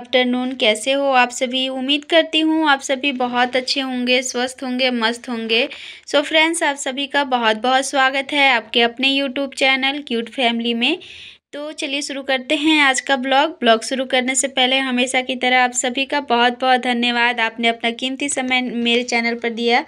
afternoon कैसे हो आप सभी उम्मीद करती हूँ आप सभी बहुत अच्छे होंगे स्वस्थ होंगे मस्त होंगे सो so फ्रेंड्स आप सभी का बहुत बहुत स्वागत है आपके अपने यूट्यूब चैनल क्यूट फैमिली में तो चलिए शुरू करते हैं आज का ब्लॉग ब्लॉग शुरू करने से पहले हमेशा की तरह आप सभी का बहुत बहुत धन्यवाद आपने अपना कीमती समय मेरे चैनल पर दिया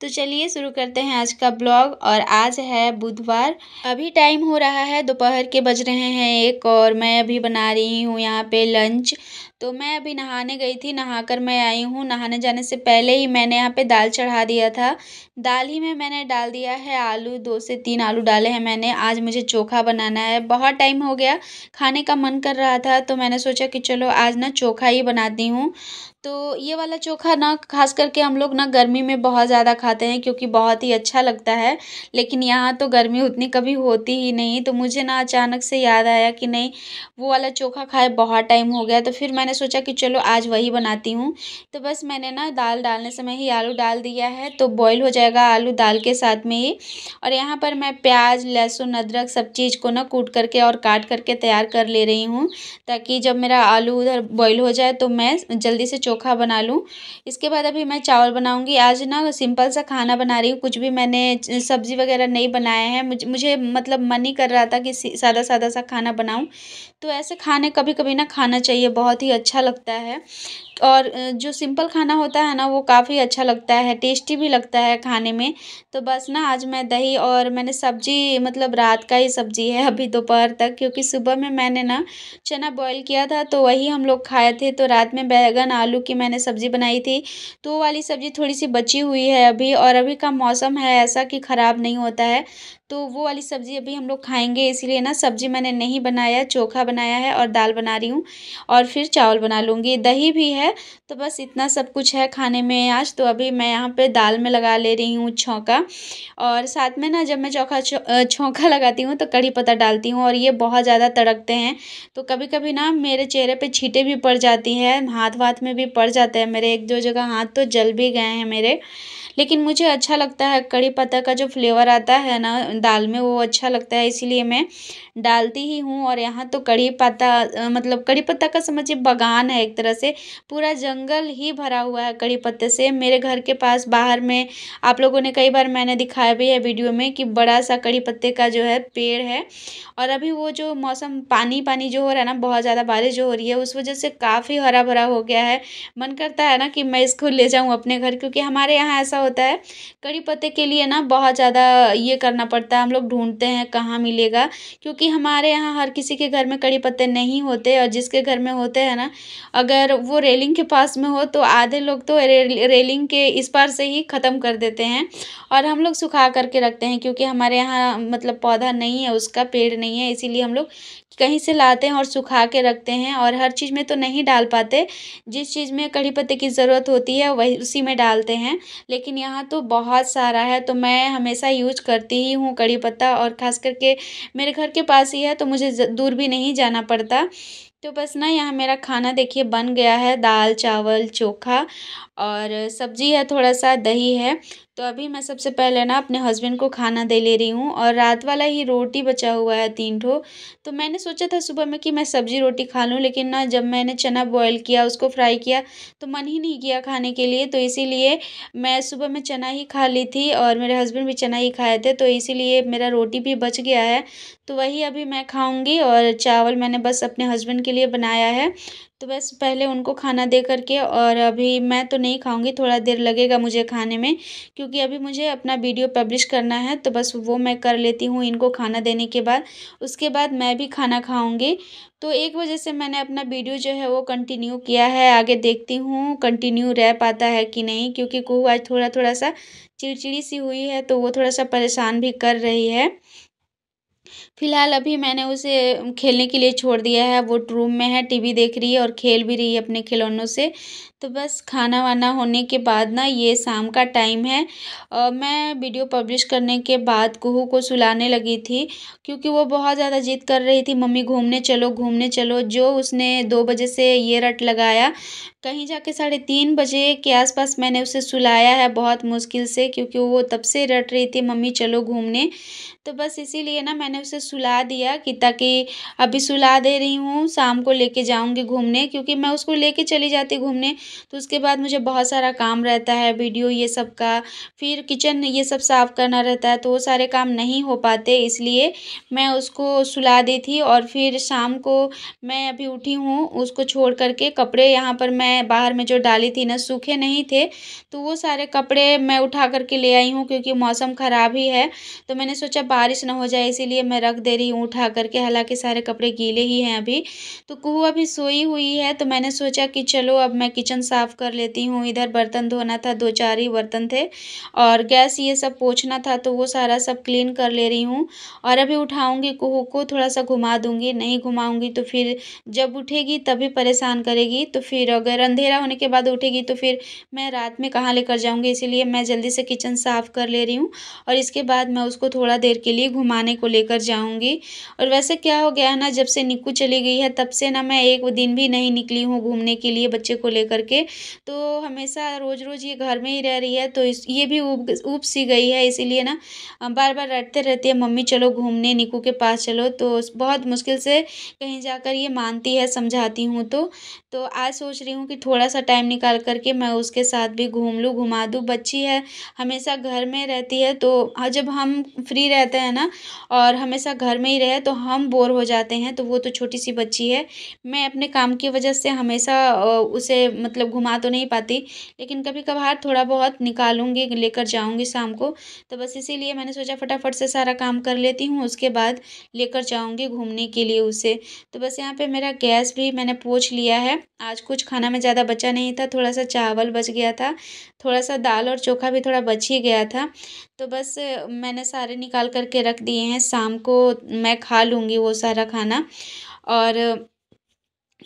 तो चलिए शुरू करते हैं आज का ब्लॉग और आज है बुधवार अभी टाइम हो रहा है दोपहर के बज रहे हैं एक और मैं अभी बना रही हूँ यहाँ पे लंच तो मैं अभी नहाने गई थी नहा कर मैं आई हूँ नहाने जाने से पहले ही मैंने यहाँ पे दाल चढ़ा दिया था दाल ही में मैंने डाल दिया है आलू दो से तीन आलू डाले हैं मैंने आज मुझे चोखा बनाना है बहुत टाइम हो गया खाने का मन कर रहा था तो मैंने सोचा कि चलो आज ना चोखा ही बनाती हूँ तो ये वाला चोखा ना खास करके हम लोग ना गर्मी में बहुत ज़्यादा खाते हैं क्योंकि बहुत ही अच्छा लगता है लेकिन यहाँ तो गर्मी उतनी कभी होती ही नहीं तो मुझे ना अचानक से याद आया कि नहीं वो वाला चोखा खाए बहुत टाइम हो गया तो फिर मैंने सोचा कि चलो आज वही बनाती हूँ तो बस मैंने ना दाल डालने समय ही आलू डाल दिया है तो बॉयल हो जाएगा आलू दाल के साथ में ही और यहाँ पर मैं प्याज लहसुन अदरक सब चीज़ को ना कूट करके और काट करके तैयार कर ले रही हूँ ताकि जब मेरा आलू उधर बॉयल हो जाए तो मैं जल्दी से चोखा चोखा बना लूँ इसके बाद अभी मैं चावल बनाऊँगी आज ना सिंपल सा खाना बना रही हूँ कुछ भी मैंने सब्ज़ी वगैरह नहीं बनाया है मुझे मुझे मतलब मन ही कर रहा था कि सादा सादा सा खाना बनाऊँ तो ऐसे खाने कभी कभी ना खाना चाहिए बहुत ही अच्छा लगता है और जो सिंपल खाना होता है ना वो काफ़ी अच्छा लगता है टेस्टी भी लगता है खाने में तो बस ना आज मैं दही और मैंने सब्जी मतलब रात का ही सब्जी है अभी दोपहर तक क्योंकि सुबह में मैंने ना चना बॉईल किया था तो वही हम लोग खाए थे तो रात में बैगन आलू कि मैंने सब्ज़ी बनाई थी तो वाली सब्ज़ी थोड़ी सी बची हुई है अभी और अभी का मौसम है ऐसा कि ख़राब नहीं होता है तो वो वाली सब्ज़ी अभी हम लोग खाएंगे इसीलिए ना सब्ज़ी मैंने नहीं बनाया चोखा बनाया है और दाल बना रही हूँ और फिर चावल बना लूँगी दही भी है तो बस इतना सब कुछ है खाने में आज तो अभी मैं यहाँ पर दाल में लगा ले रही हूँ छौका और साथ में ना जब मैं चौखा छौंका लगाती हूँ तो कड़ी पत्ता डालती हूँ और ये बहुत ज़्यादा तड़कते हैं तो कभी कभी ना मेरे चेहरे पर छीटे भी पड़ जाती हैं हाथ वाथ में भी पड़ जाते हैं मेरे एक दो जगह हाथ तो जल भी गए हैं मेरे लेकिन मुझे अच्छा लगता है कड़ी पत्ता का जो फ्लेवर आता है ना दाल में वो अच्छा लगता है इसीलिए मैं डालती ही हूँ और यहाँ तो कड़ी पत्ता मतलब कड़ी पत्ता का समझिए बगान है एक तरह से पूरा जंगल ही भरा हुआ है कड़ी पत्ते से मेरे घर के पास बाहर में आप लोगों ने कई बार मैंने दिखाया भी है वीडियो में कि बड़ा सा कड़ी पत्ते का जो है पेड़ है और अभी वो जो मौसम पानी पानी जो हो रहा है ना बहुत ज़्यादा बारिश जो हो रही है उस वजह से काफ़ी हरा भरा हो गया है मन करता है ना कि मैं इसको ले जाऊँ अपने घर क्योंकि हमारे यहाँ ऐसा होता है कड़ी पत्ते के लिए ना बहुत ज़्यादा ये करना पड़ता है हम लोग ढूंढते हैं कहाँ मिलेगा क्योंकि हमारे यहाँ हर किसी के घर में कड़ी पत्ते नहीं होते और जिसके घर में होते हैं ना अगर वो रेलिंग के पास में हो तो आधे लोग तो रे, रेलिंग के इस पार से ही ख़त्म कर देते हैं और हम लोग सुखा करके रखते हैं क्योंकि हमारे यहाँ मतलब पौधा नहीं है उसका पेड़ नहीं है इसीलिए हम लोग कहीं से लाते हैं और सुखा के रखते हैं और हर चीज़ में तो नहीं डाल पाते जिस चीज़ में कड़ी पत्ते की ज़रूरत होती है वही उसी में डालते हैं लेकिन यहाँ तो बहुत सारा है तो मैं हमेशा यूज करती ही हूँ कड़ी पत्ता और ख़ास करके मेरे घर के पास ही है तो मुझे दूर भी नहीं जाना पड़ता तो बस ना यहाँ मेरा खाना देखिए बन गया है दाल चावल चोखा और सब्जी है थोड़ा सा दही है तो अभी मैं सबसे पहले ना अपने हस्बैंड को खाना दे ले रही हूँ और रात वाला ही रोटी बचा हुआ है तीन ठो तो मैंने सोचा था सुबह में कि मैं सब्जी रोटी खा लूँ लेकिन ना जब मैंने चना बॉईल किया उसको फ्राई किया तो मन ही नहीं किया खाने के लिए तो इसीलिए मैं सुबह में चना ही खा ली थी और मेरे हस्बैंड भी चना ही खाए थे तो इसी मेरा रोटी भी बच गया है तो वही अभी मैं खाऊँगी और चावल मैंने बस अपने हस्बैंड के लिए बनाया है तो बस पहले उनको खाना दे करके और अभी मैं तो नहीं खाऊँगी थोड़ा देर लगेगा मुझे खाने में क्योंकि अभी मुझे अपना वीडियो पब्लिश करना है तो बस वो मैं कर लेती हूँ इनको खाना देने के बाद उसके बाद मैं भी खाना खाऊँगी तो एक वजह से मैंने अपना वीडियो जो है वो कंटिन्यू किया है आगे देखती हूँ कंटिन्यू रह पाता है कि नहीं क्योंकि कुहू आज थोड़ा थोड़ा सा चिड़चिड़ी सी हुई है तो वो थोड़ा सा परेशान भी कर रही है फिलहाल अभी मैंने उसे खेलने के लिए छोड़ दिया है वो रूम में है टी वी देख रही है और खेल भी रही है अपने खिलौनों से तो बस खाना वाना होने के बाद ना ये शाम का टाइम है और मैं वीडियो पब्लिश करने के बाद कुहू को सुलाने लगी थी क्योंकि वो बहुत ज़्यादा जिद कर रही थी मम्मी घूमने चलो घूमने चलो जो उसने दो बजे से ये रट लगाया कहीं जाके साढ़े तीन बजे के आसपास मैंने उसे सुलाया है बहुत मुश्किल से क्योंकि वो तब से रट रही थी मम्मी चलो घूमने तो बस इसीलिए ना मैंने उसे सुला दिया कि ताकि अभी सुला दे रही हूँ शाम को लेके जाऊँगी घूमने क्योंकि मैं उसको लेके चली जाती घूमने तो उसके बाद मुझे बहुत सारा काम रहता है वीडियो ये सब का फिर किचन ये सब साफ़ करना रहता है तो वो सारे काम नहीं हो पाते इसलिए मैं उसको सुला दी थी और फिर शाम को मैं अभी उठी हूँ उसको छोड़ करके कपड़े यहाँ पर मैं बाहर में जो डाली थी ना सूखे नहीं थे तो वो सारे कपड़े मैं उठा करके ले आई हूँ क्योंकि मौसम ख़राब ही है तो मैंने सोचा बारिश ना हो जाए इसीलिए मैं रख दे रही हूँ उठा करके हालांकि सारे कपड़े गीले ही हैं अभी तो कुहू अभी सोई हुई है तो मैंने सोचा कि चलो अब मैं किचन साफ़ कर लेती हूँ इधर बर्तन धोना था दो चार ही बर्तन थे और गैस ये सब पोछना था तो वो सारा सब क्लीन कर ले रही हूँ और अभी उठाऊँगी कुहू को थोड़ा सा घुमा दूँगी नहीं घुमाऊँगी तो फिर जब उठेगी तभी परेशान करेगी तो फिर अगर अंधेरा होने के बाद उठेगी तो फिर मैं रात में कहाँ लेकर जाऊँगी इसीलिए मैं जल्दी से किचन साफ़ कर ले रही हूँ और इसके बाद मैं उसको थोड़ा देर के लिए घुमाने को लेकर जाऊँगी और वैसे क्या हो गया है ना जब से निक्कू चली गई है तब से ना मैं एक दिन भी नहीं निकली हूँ घूमने के लिए बच्चे को लेकर के तो हमेशा रोज़ रोज़ ये घर में ही रह रही है तो इस ये भी ऊब ऊब सी गई है इसीलिए ना बार बार रटते रहती है मम्मी चलो घूमने निकू के पास चलो तो बहुत मुश्किल से कहीं जाकर ये मानती है समझाती हूँ तो तो आज सोच रही हूँ कि कि थोड़ा सा टाइम निकाल करके मैं उसके साथ भी घूम लूँ घुमा दूँ बच्ची है हमेशा घर में रहती है तो हाँ, जब हम फ्री रहते हैं ना और हमेशा घर में ही रहे तो हम बोर हो जाते हैं तो वो तो छोटी सी बच्ची है मैं अपने काम की वजह से हमेशा उसे मतलब घुमा तो नहीं पाती लेकिन कभी कभार थोड़ा बहुत निकालूंगी लेकर जाऊंगी शाम को तो बस इसीलिए मैंने सोचा फटाफट से सारा काम कर लेती हूँ उसके बाद लेकर जाऊँगी घूमने के लिए उसे तो बस यहाँ पर मेरा गैस भी मैंने पोछ लिया है आज कुछ खाना में ज़्यादा बचा नहीं था थोड़ा सा चावल बच गया था थोड़ा सा दाल और चोखा भी थोड़ा बच ही गया था तो बस मैंने सारे निकाल करके रख दिए हैं शाम को मैं खा लूँगी वो सारा खाना और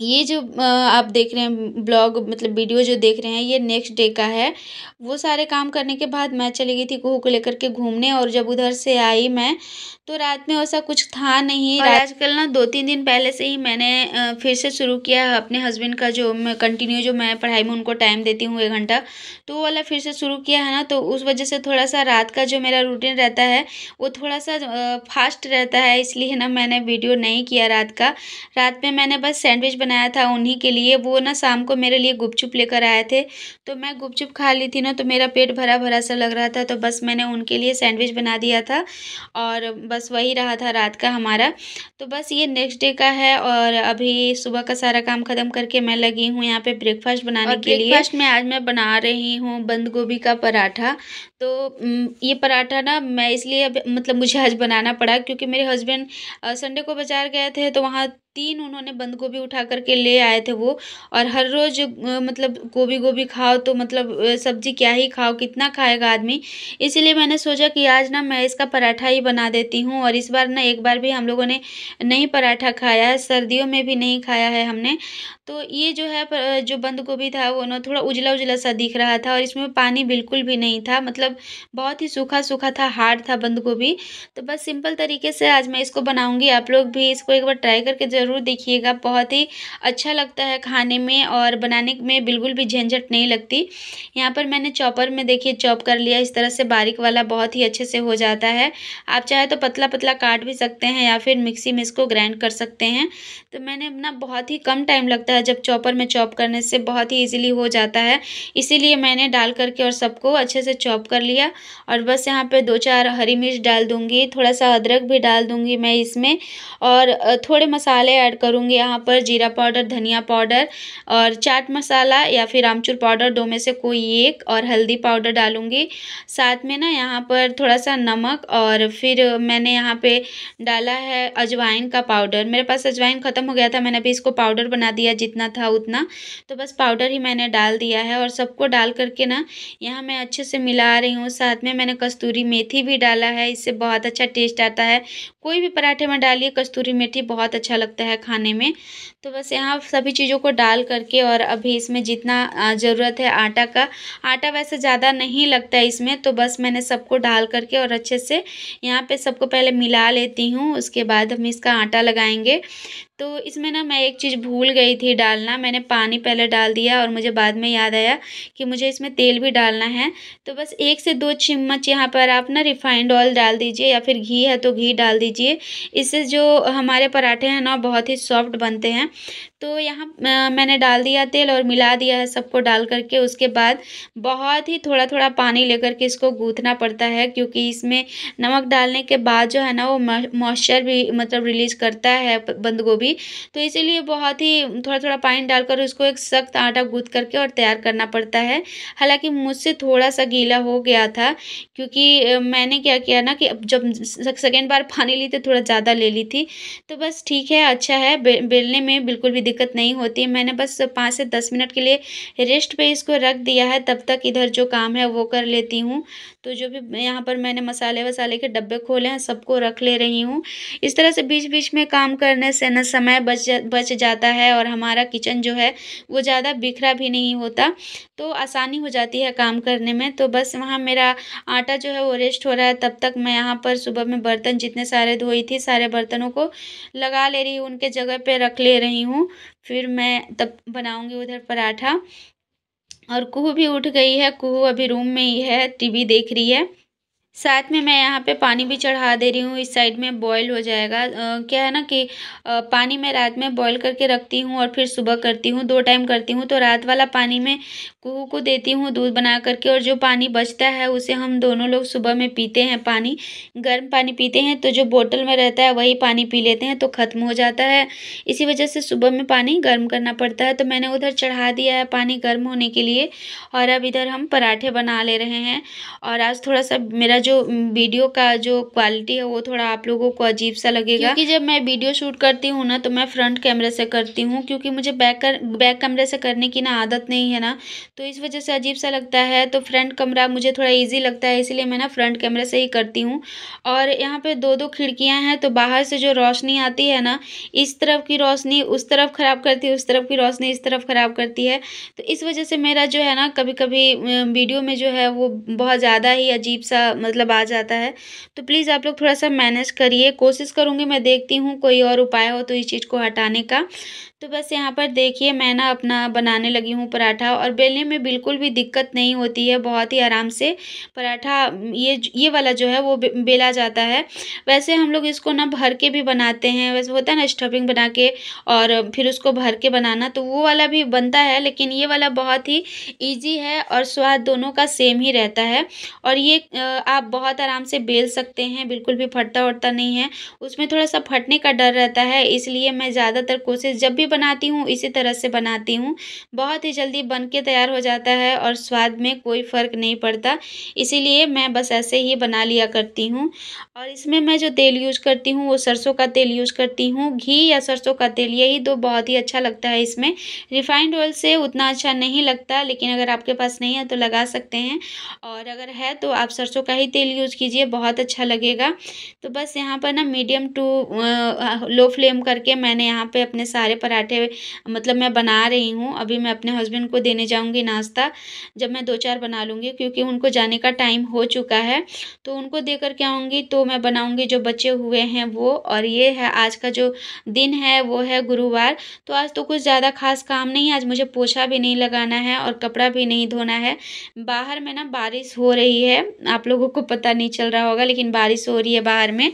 ये जो आप देख रहे हैं ब्लॉग मतलब वीडियो जो देख रहे हैं ये नेक्स्ट डे का है वो सारे काम करने के बाद मैं चली गई थी कुहू को लेकर के घूमने और जब उधर से आई मैं तो रात में ऐसा कुछ था नहीं आजकल ना दो तीन दिन पहले से ही मैंने फिर से शुरू किया अपने हस्बैंड का जो मैं कंटिन्यू जो मैं पढ़ाई में उनको टाइम देती हूँ एक घंटा तो वो वाला फिर से शुरू किया है ना तो उस वजह से थोड़ा सा रात का जो मेरा रूटीन रहता है वो थोड़ा सा फास्ट रहता है इसलिए ना मैंने वीडियो नहीं किया रात का रात में मैंने बस सैंडविच बनाया था उन्हीं के लिए वो ना शाम को मेरे लिए गुपचुप लेकर आए थे तो मैं गुपचुप खा ली थी ना तो मेरा पेट भरा भरा सा लग रहा था तो बस मैंने उनके लिए सैंडविच बना दिया था और बस वही रहा था रात का हमारा तो बस ये नेक्स्ट डे का है और अभी सुबह का सारा काम ख़त्म करके मैं लगी हूँ यहाँ पे ब्रेकफास्ट बनाने के लिए ब्रेकफास्ट में आज मैं बना रही हूँ बंद गोभी का पराठा तो ये पराठा ना मैं इसलिए मतलब मुझे आज बनाना पड़ा क्योंकि मेरे हस्बैंड संडे को बाज़ार गए थे तो वहाँ तीन उन्होंने बंद गोभी उठा करके ले आए थे वो और हर रोज़ मतलब गोभी गोभी खाओ तो मतलब सब्जी क्या ही खाओ कितना खाएगा आदमी इसीलिए मैंने सोचा कि आज ना मैं इसका पराठा ही बना देती हूँ और इस बार ना एक बार भी हम लोगों ने नहीं पराठा खाया है सर्दियों में भी नहीं खाया है हमने तो ये जो है जो बंद गोभी था वो ना थोड़ा उजला उजला सा दिख रहा था और इसमें पानी बिल्कुल भी नहीं था मतलब बहुत ही सूखा सूखा था हार्ड था बंद गोभी तो बस सिंपल तरीके से आज मैं इसको बनाऊँगी आप लोग भी इसको एक बार ट्राई करके जरूर ज़रूर देखिएगा बहुत ही अच्छा लगता है खाने में और बनाने में बिल्कुल भी झंझट नहीं लगती यहाँ पर मैंने चॉपर में देखिए चॉप कर लिया इस तरह से बारीक वाला बहुत ही अच्छे से हो जाता है आप चाहे तो पतला पतला काट भी सकते हैं या फिर मिक्सी में इसको ग्राइंड कर सकते हैं तो मैंने अपना बहुत ही कम टाइम लगता है जब चॉपर में चॉप करने से बहुत ही ईजिली हो जाता है इसीलिए मैंने डाल करके और सबको अच्छे से चॉप कर लिया और बस यहाँ पर दो चार हरी मिर्च डाल दूँगी थोड़ा सा अदरक भी डाल दूँगी मैं इसमें और थोड़े मसाले मसाले ऐड करूँगी यहाँ पर जीरा पाउडर धनिया पाउडर और चाट मसाला या फिर आमचूर पाउडर दो में से कोई एक और हल्दी पाउडर डालूँगी साथ में ना यहाँ पर थोड़ा सा नमक और फिर मैंने यहाँ पे डाला है अजवाइन का पाउडर मेरे पास अजवाइन ख़त्म हो गया था मैंने अभी इसको पाउडर बना दिया जितना था उतना तो बस पाउडर ही मैंने डाल दिया है और सबको डाल करके ना यहाँ मैं अच्छे से मिला रही हूँ साथ में मैंने कस्तूरी मेथी भी डाला है इससे बहुत अच्छा टेस्ट आता है कोई भी पराठे में डालिए कस्तूरी मेथी बहुत अच्छा लगता है लगता है खाने में तो बस यहाँ सभी चीज़ों को डाल करके और अभी इसमें जितना ज़रूरत है आटा का आटा वैसे ज़्यादा नहीं लगता है इसमें तो बस मैंने सबको डाल करके और अच्छे से यहाँ पे सबको पहले मिला लेती हूँ उसके बाद हम इसका आटा लगाएंगे तो इसमें ना मैं एक चीज़ भूल गई थी डालना मैंने पानी पहले डाल दिया और मुझे बाद में याद आया कि मुझे इसमें तेल भी डालना है तो बस एक से दो चम्मच यहाँ पर आप ना रिफाइंड ऑयल डाल दीजिए या फिर घी है तो घी डाल दीजिए इससे जो हमारे पराठे हैं ना बहुत ही सॉफ्ट बनते हैं तो यहाँ मैंने डाल दिया तेल और मिला दिया है सबको डाल करके उसके बाद बहुत ही थोड़ा थोड़ा पानी लेकर के इसको गूँथना पड़ता है क्योंकि इसमें नमक डालने के बाद जो है ना वो मॉइस्चर भी मतलब रिलीज करता है बंद गोभी तो इसीलिए बहुत ही थोड़ा थोड़ा पानी डालकर उसको एक सख्त आटा गूँथ करके और तैयार करना पड़ता है हालाँकि मुझसे थोड़ा सा गीला हो गया था क्योंकि मैंने क्या किया ना कि जब सेकेंड बार पानी ली तो थोड़ा ज़्यादा ले ली थी तो बस ठीक है अच्छा है बेलने में बिल्कुल भी दिक्कत नहीं होती मैंने बस पाँच से दस मिनट के लिए रेस्ट पे इसको रख दिया है तब तक इधर जो काम है वो कर लेती हूँ तो जो भी यहाँ पर मैंने मसाले वसाले के डब्बे खोले हैं सबको रख ले रही हूँ इस तरह से बीच बीच में काम करने से न समय बच बच जाता है और हमारा किचन जो है वो ज़्यादा बिखरा भी नहीं होता तो आसानी हो जाती है काम करने में तो बस वहाँ मेरा आटा जो है वो रेस्ट हो रहा है तब तक मैं यहाँ पर सुबह में बर्तन जितने सारे धोई थी सारे बर्तनों को लगा ले रही हूँ उनके जगह पे रख ले रही हूँ फिर मैं तब बनाऊँगी उधर पराठा और कुहू भी उठ गई है कुहू अभी रूम में ही है टी वी देख रही है साथ में मैं यहाँ पे पानी भी चढ़ा दे रही हूँ इस साइड में बॉईल हो जाएगा क्या है ना कि पानी मैं रात में बॉईल करके रखती हूँ और फिर सुबह करती हूँ दो टाइम करती हूँ तो रात वाला पानी मैं कुहू को देती हूँ दूध बना करके और जो पानी बचता है उसे हम दोनों लोग सुबह में पीते हैं पानी गर्म पानी पीते हैं तो जो बोटल में रहता है वही पानी पी लेते हैं तो ख़त्म हो जाता है इसी वजह से सुबह में पानी गर्म करना पड़ता है तो मैंने उधर चढ़ा दिया है पानी गर्म होने के लिए और अब इधर हम पराठे बना ले रहे हैं और आज थोड़ा सा मेरा मेरा जो वीडियो का जो क्वालिटी है वो थोड़ा आप लोगों को अजीब सा लगेगा क्योंकि जब मैं वीडियो शूट करती हूँ ना तो मैं फ्रंट कैमरे से करती हूँ क्योंकि मुझे बैक कर बैक कैमरे से करने की ना आदत नहीं है ना तो इस वजह से अजीब सा लगता है तो फ्रंट कमरा मुझे थोड़ा ईजी लगता है इसीलिए मैं ना फ्रंट कैमरे से ही करती हूँ और यहाँ पर दो दो खिड़कियाँ हैं तो बाहर से जो रोशनी आती है ना इस तरफ की रोशनी उस तरफ ख़राब करती है उस तरफ की रोशनी इस तरफ ख़राब करती है तो इस वजह से मेरा जो है ना कभी कभी वीडियो में जो है वो बहुत ज़्यादा ही अजीब सा मतलब आ जाता है तो प्लीज़ आप लोग थोड़ा सा मैनेज करिए कोशिश करूँगी मैं देखती हूँ कोई और उपाय हो तो इस चीज़ को हटाने का तो बस यहाँ पर देखिए मैं ना अपना बनाने लगी हूँ पराठा और बेलने में बिल्कुल भी दिक्कत नहीं होती है बहुत ही आराम से पराठा ये ये वाला जो है वो बेला जाता है वैसे हम लोग इसको ना भर के भी बनाते हैं वैसे होता है ना स्टफिंग बना के और फिर उसको भर के बनाना तो वो वाला भी बनता है लेकिन ये वाला बहुत ही ईजी है और स्वाद दोनों का सेम ही रहता है और ये आप बहुत आराम से बेल सकते हैं बिल्कुल भी फटता वटता नहीं है उसमें थोड़ा सा फटने का डर रहता है इसलिए मैं ज़्यादातर कोशिश जब भी भी बनाती हूँ इसी तरह से बनाती हूँ बहुत ही जल्दी बन के तैयार हो जाता है और स्वाद में कोई फ़र्क नहीं पड़ता इसीलिए मैं बस ऐसे ही बना लिया करती हूँ और इसमें मैं जो तेल यूज करती हूँ वो सरसों का तेल यूज करती हूँ घी या सरसों का तेल यही दो बहुत ही अच्छा लगता है इसमें रिफाइंड ऑयल से उतना अच्छा नहीं लगता लेकिन अगर आपके पास नहीं है तो लगा सकते हैं और अगर है तो आप सरसों का ही तेल यूज़ कीजिए बहुत अच्छा लगेगा तो बस यहाँ पर ना मीडियम टू लो फ्लेम करके मैंने यहाँ पे अपने सारे पराठे पराठे मतलब मैं बना रही हूँ अभी मैं अपने हस्बैंड को देने जाऊँगी नाश्ता जब मैं दो चार बना लूँगी क्योंकि उनको जाने का टाइम हो चुका है तो उनको दे करके आऊँगी तो मैं बनाऊँगी जो बचे हुए हैं वो और ये है आज का जो दिन है वो है गुरुवार तो आज तो कुछ ज़्यादा खास काम नहीं आज मुझे पोछा भी नहीं लगाना है और कपड़ा भी नहीं धोना है बाहर में ना बारिश हो रही है आप लोगों को पता नहीं चल रहा होगा लेकिन बारिश हो रही है बाहर में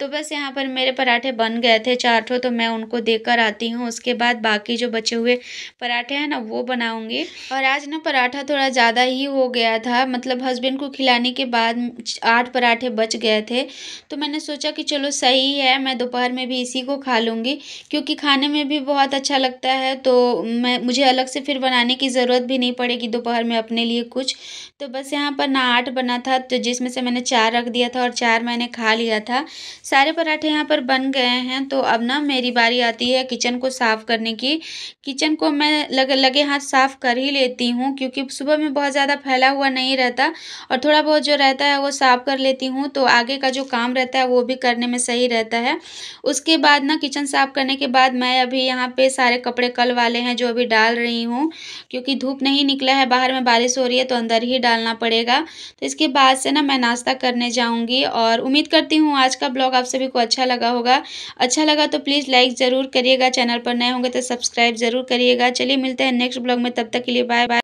तो बस यहाँ पर मेरे पराठे बन गए थे चार ठो तो मैं उनको देकर आती हूँ उसके बाद बाकी जो बचे हुए पराठे हैं ना वो बनाऊँगी और आज ना पराठा थोड़ा ज़्यादा ही हो गया था मतलब हस्बैंड को खिलाने के बाद आठ पराठे बच गए थे तो मैंने सोचा कि चलो सही है मैं दोपहर में भी इसी को खा लूँगी क्योंकि खाने में भी बहुत अच्छा लगता है तो मैं मुझे अलग से फिर बनाने की ज़रूरत भी नहीं पड़ेगी दोपहर में अपने लिए कुछ तो बस यहाँ पर ना आठ बना था तो जिसमें से मैंने चार रख दिया था और चार मैंने खा लिया था सारे पराठे यहाँ पर बन गए हैं तो अब ना मेरी बारी आती है किचन को साफ़ करने की किचन को मैं लग, लगे हाथ साफ़ कर ही लेती हूँ क्योंकि सुबह में बहुत ज़्यादा फैला हुआ नहीं रहता और थोड़ा बहुत जो रहता है वो साफ़ कर लेती हूँ तो आगे का जो काम रहता है वो भी करने में सही रहता है उसके बाद ना किचन साफ़ करने के बाद मैं अभी यहाँ पर सारे कपड़े कल वाले हैं जो अभी डाल रही हूँ क्योंकि धूप नहीं निकला है बाहर में बारिश हो रही है तो अंदर ही डालना पड़ेगा तो इसके बाद से ना मैं नाश्ता करने जाऊँगी और उम्मीद करती हूँ आज का ब्लॉग आप सभी को अच्छा लगा होगा अच्छा लगा तो प्लीज़ लाइक ज़रूर करिएगा चैनल पर नए होंगे तो सब्सक्राइब ज़रूर करिएगा चलिए मिलते हैं नेक्स्ट ब्लॉग में तब तक के लिए बाय बाय